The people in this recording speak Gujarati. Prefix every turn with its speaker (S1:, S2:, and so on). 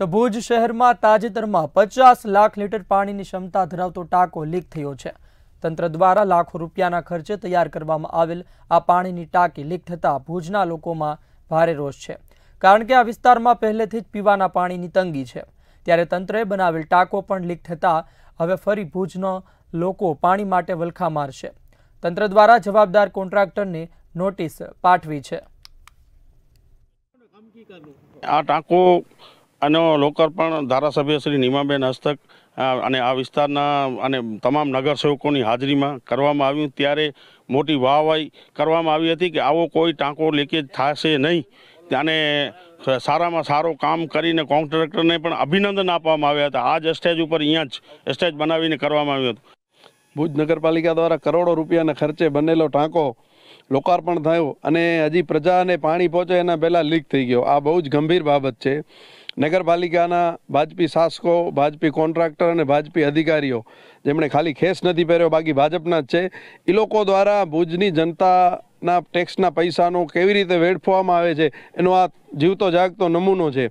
S1: તો ભુજ શહેરમાં તાજેતરમાં પચાસ લાખ લીટર પાણીની ક્ષમતા ધરાવતો ટાંકો લીક થયો છે તંત્ર દ્વારા લાખો રૂપિયાના ખર્ચે તૈયાર કરવામાં આવેલ આ પાણીની ટાંકી લીક થતાં ભુજના લોકોમાં ભારે રોષ છે કારણ કે આ વિસ્તારમાં પહેલેથી જ પીવાના પાણીની તંગી છે ત્યારે તંત્રએ બનાવેલ ટાંકો પણ લીક થતાં હવે ફરી ભુજનો લોકો પાણી માટે વલખા મારશે તંત્ર દ્વારા જવાબદાર કોન્ટ્રાક્ટરને નોટિસ પાઠવી છે આ ટાંકો
S2: અને લોકાર્પણ ધારાસભ્ય શ્રી નિમાબેન હસ્તક અને આ વિસ્તારના અને તમામ નગરસેવકોની હાજરીમાં કરવામાં આવ્યું ત્યારે મોટી વાહવાહી કરવામાં આવી હતી કે આવો કોઈ ટાંકો લીકેજ થશે નહીં અને સારામાં સારું કામ કરીને કોન્ટ્રાક્ટરને પણ અભિનંદન આપવામાં આવ્યા હતા આ જ સ્ટેજ ઉપર અહીંયા જ સ્ટેજ બનાવીને કરવામાં આવ્યું હતું
S3: ભુજ નગરપાલિકા દ્વારા કરોડો રૂપિયાના ખર્ચે બનેલો ટાંકો લોકાર્પણ થયો અને હજી પ્રજાને પાણી પહોંચે એના પહેલાં લીક થઈ ગયો આ બહુ જ ગંભીર બાબત છે નગરપાલિકાના ભાજપી શાસકો ભાજપી કોન્ટ્રાક્ટર અને ભાજપી અધિકારીઓ જેમણે ખાલી ખેસ નથી પહેર્યો બાકી ભાજપના જ છે એ લોકો દ્વારા ભુજની જનતાના ટેક્સના પૈસાનો કેવી રીતે વેડફવામાં આવે છે એનો આ જીવતો જાગતો નમૂનો છે